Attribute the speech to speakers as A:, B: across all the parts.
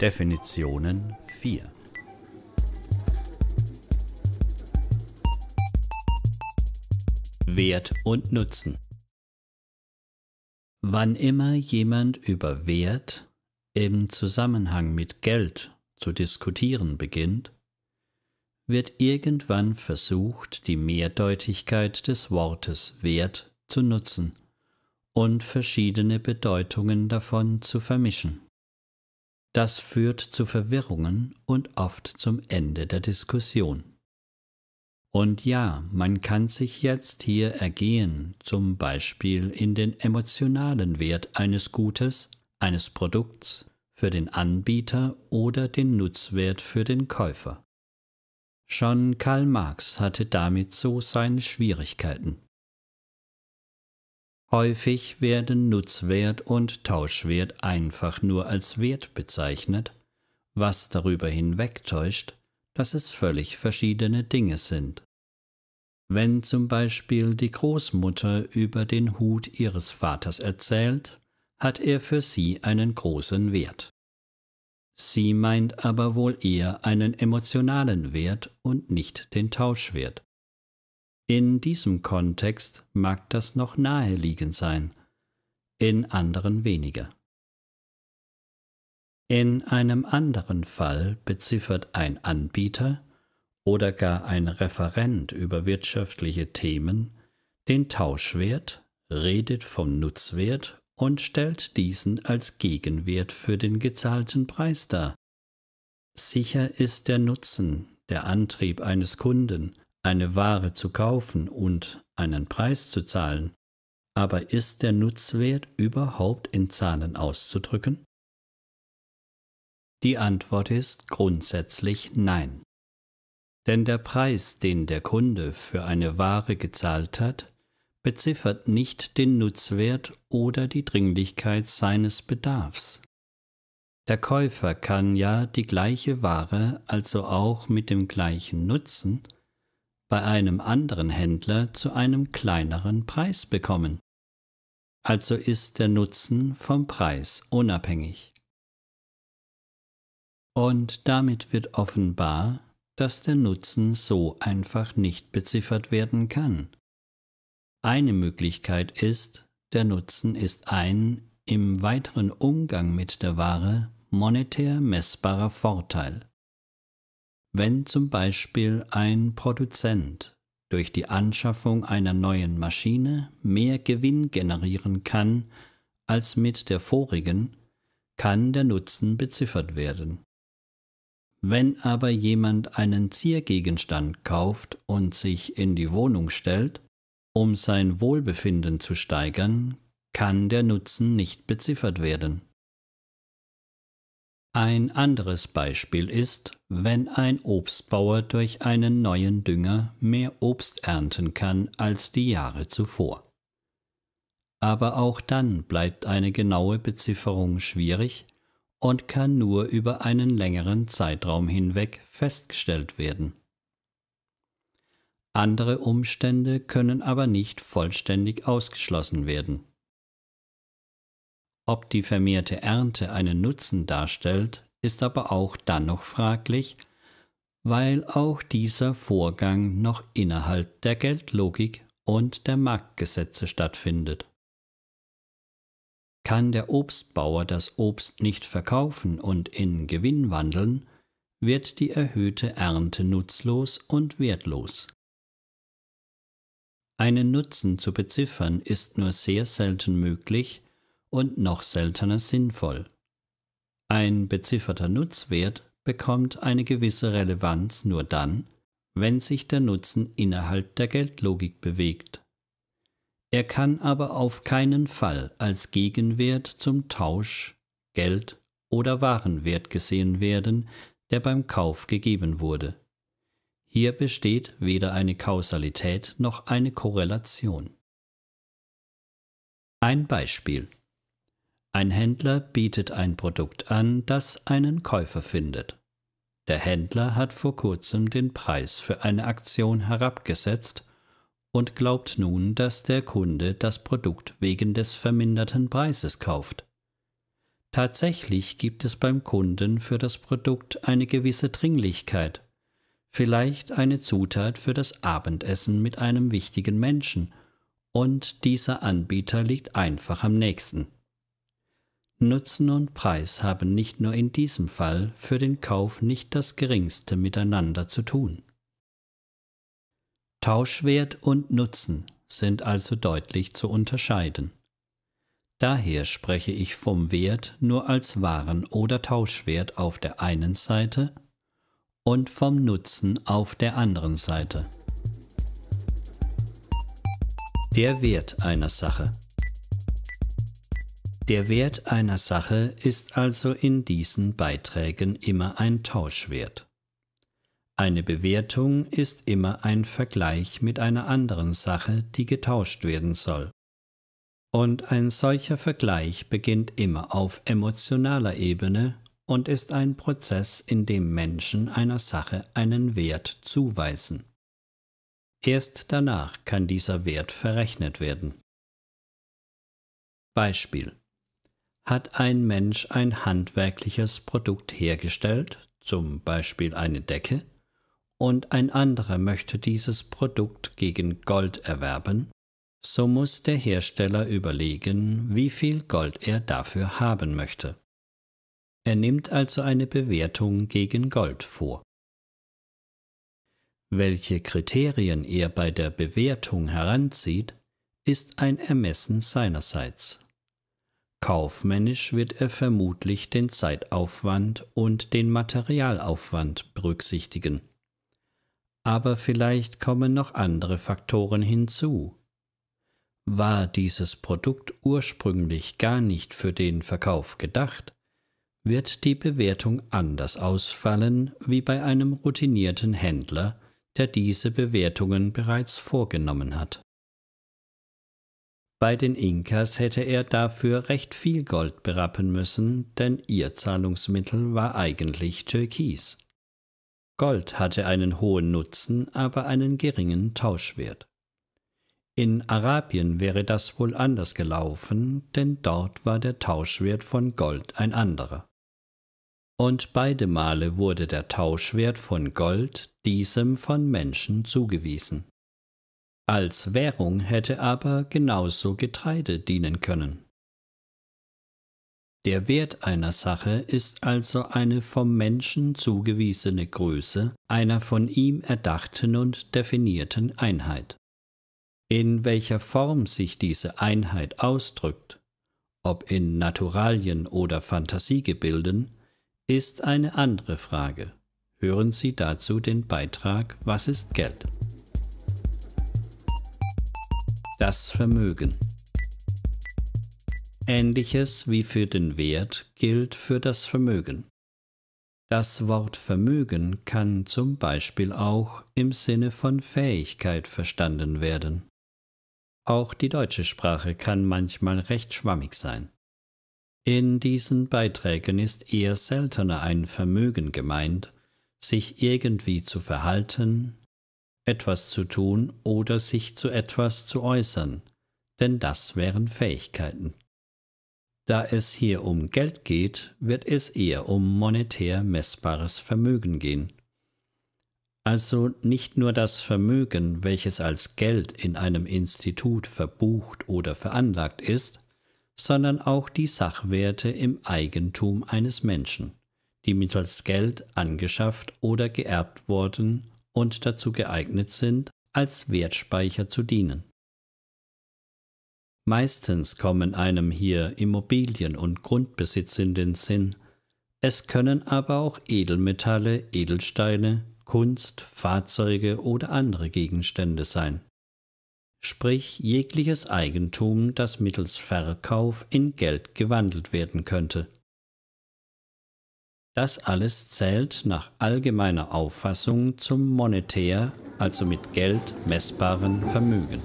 A: Definitionen 4. Wert und Nutzen. Wann immer jemand über Wert im Zusammenhang mit Geld zu diskutieren beginnt, wird irgendwann versucht, die Mehrdeutigkeit des Wortes Wert zu nutzen und verschiedene Bedeutungen davon zu vermischen. Das führt zu Verwirrungen und oft zum Ende der Diskussion. Und ja, man kann sich jetzt hier ergehen, zum Beispiel in den emotionalen Wert eines Gutes, eines Produkts, für den Anbieter oder den Nutzwert für den Käufer. Schon Karl Marx hatte damit so seine Schwierigkeiten. Häufig werden Nutzwert und Tauschwert einfach nur als Wert bezeichnet, was darüber hinwegtäuscht, dass es völlig verschiedene Dinge sind. Wenn zum Beispiel die Großmutter über den Hut ihres Vaters erzählt, hat er für sie einen großen Wert. Sie meint aber wohl eher einen emotionalen Wert und nicht den Tauschwert. In diesem Kontext mag das noch naheliegend sein, in anderen weniger. In einem anderen Fall beziffert ein Anbieter oder gar ein Referent über wirtschaftliche Themen den Tauschwert, redet vom Nutzwert und stellt diesen als Gegenwert für den gezahlten Preis dar. Sicher ist der Nutzen, der Antrieb eines Kunden, eine Ware zu kaufen und einen Preis zu zahlen, aber ist der Nutzwert überhaupt in Zahlen auszudrücken? Die Antwort ist grundsätzlich nein. Denn der Preis, den der Kunde für eine Ware gezahlt hat, beziffert nicht den Nutzwert oder die Dringlichkeit seines Bedarfs. Der Käufer kann ja die gleiche Ware also auch mit dem gleichen Nutzen bei einem anderen Händler zu einem kleineren Preis bekommen. Also ist der Nutzen vom Preis unabhängig. Und damit wird offenbar, dass der Nutzen so einfach nicht beziffert werden kann. Eine Möglichkeit ist, der Nutzen ist ein im weiteren Umgang mit der Ware monetär messbarer Vorteil. Wenn zum Beispiel ein Produzent durch die Anschaffung einer neuen Maschine mehr Gewinn generieren kann als mit der vorigen, kann der Nutzen beziffert werden. Wenn aber jemand einen Ziergegenstand kauft und sich in die Wohnung stellt, um sein Wohlbefinden zu steigern, kann der Nutzen nicht beziffert werden. Ein anderes Beispiel ist, wenn ein Obstbauer durch einen neuen Dünger mehr Obst ernten kann als die Jahre zuvor. Aber auch dann bleibt eine genaue Bezifferung schwierig und kann nur über einen längeren Zeitraum hinweg festgestellt werden. Andere Umstände können aber nicht vollständig ausgeschlossen werden. Ob die vermehrte Ernte einen Nutzen darstellt, ist aber auch dann noch fraglich, weil auch dieser Vorgang noch innerhalb der Geldlogik und der Marktgesetze stattfindet. Kann der Obstbauer das Obst nicht verkaufen und in Gewinn wandeln, wird die erhöhte Ernte nutzlos und wertlos. Einen Nutzen zu beziffern ist nur sehr selten möglich, und noch seltener sinnvoll. Ein bezifferter Nutzwert bekommt eine gewisse Relevanz nur dann, wenn sich der Nutzen innerhalb der Geldlogik bewegt. Er kann aber auf keinen Fall als Gegenwert zum Tausch, Geld oder Warenwert gesehen werden, der beim Kauf gegeben wurde. Hier besteht weder eine Kausalität noch eine Korrelation. Ein Beispiel ein Händler bietet ein Produkt an, das einen Käufer findet. Der Händler hat vor kurzem den Preis für eine Aktion herabgesetzt und glaubt nun, dass der Kunde das Produkt wegen des verminderten Preises kauft. Tatsächlich gibt es beim Kunden für das Produkt eine gewisse Dringlichkeit, vielleicht eine Zutat für das Abendessen mit einem wichtigen Menschen, und dieser Anbieter liegt einfach am nächsten. Nutzen und Preis haben nicht nur in diesem Fall für den Kauf nicht das geringste miteinander zu tun. Tauschwert und Nutzen sind also deutlich zu unterscheiden. Daher spreche ich vom Wert nur als Waren- oder Tauschwert auf der einen Seite und vom Nutzen auf der anderen Seite. Der Wert einer Sache der Wert einer Sache ist also in diesen Beiträgen immer ein Tauschwert. Eine Bewertung ist immer ein Vergleich mit einer anderen Sache, die getauscht werden soll. Und ein solcher Vergleich beginnt immer auf emotionaler Ebene und ist ein Prozess, in dem Menschen einer Sache einen Wert zuweisen. Erst danach kann dieser Wert verrechnet werden. Beispiel hat ein Mensch ein handwerkliches Produkt hergestellt, zum Beispiel eine Decke, und ein anderer möchte dieses Produkt gegen Gold erwerben, so muss der Hersteller überlegen, wie viel Gold er dafür haben möchte. Er nimmt also eine Bewertung gegen Gold vor. Welche Kriterien er bei der Bewertung heranzieht, ist ein Ermessen seinerseits. Kaufmännisch wird er vermutlich den Zeitaufwand und den Materialaufwand berücksichtigen. Aber vielleicht kommen noch andere Faktoren hinzu. War dieses Produkt ursprünglich gar nicht für den Verkauf gedacht, wird die Bewertung anders ausfallen wie bei einem routinierten Händler, der diese Bewertungen bereits vorgenommen hat. Bei den Inkas hätte er dafür recht viel Gold berappen müssen, denn ihr Zahlungsmittel war eigentlich Türkis. Gold hatte einen hohen Nutzen, aber einen geringen Tauschwert. In Arabien wäre das wohl anders gelaufen, denn dort war der Tauschwert von Gold ein anderer. Und beide Male wurde der Tauschwert von Gold diesem von Menschen zugewiesen. Als Währung hätte aber genauso Getreide dienen können. Der Wert einer Sache ist also eine vom Menschen zugewiesene Größe einer von ihm erdachten und definierten Einheit. In welcher Form sich diese Einheit ausdrückt, ob in Naturalien oder Fantasiegebilden, ist eine andere Frage. Hören Sie dazu den Beitrag Was ist Geld? Das Vermögen. Ähnliches wie für den Wert gilt für das Vermögen. Das Wort Vermögen kann zum Beispiel auch im Sinne von Fähigkeit verstanden werden. Auch die deutsche Sprache kann manchmal recht schwammig sein. In diesen Beiträgen ist eher seltener ein Vermögen gemeint, sich irgendwie zu verhalten, etwas zu tun oder sich zu etwas zu äußern, denn das wären Fähigkeiten. Da es hier um Geld geht, wird es eher um monetär messbares Vermögen gehen. Also nicht nur das Vermögen, welches als Geld in einem Institut verbucht oder veranlagt ist, sondern auch die Sachwerte im Eigentum eines Menschen, die mittels Geld angeschafft oder geerbt worden und dazu geeignet sind, als Wertspeicher zu dienen. Meistens kommen einem hier Immobilien und Grundbesitz in den Sinn, es können aber auch Edelmetalle, Edelsteine, Kunst, Fahrzeuge oder andere Gegenstände sein. Sprich jegliches Eigentum, das mittels Verkauf in Geld gewandelt werden könnte. Das alles zählt nach allgemeiner Auffassung zum monetär, also mit Geld messbaren Vermögen.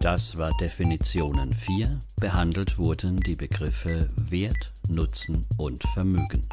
A: Das war Definitionen 4. Behandelt wurden die Begriffe Wert, Nutzen und Vermögen.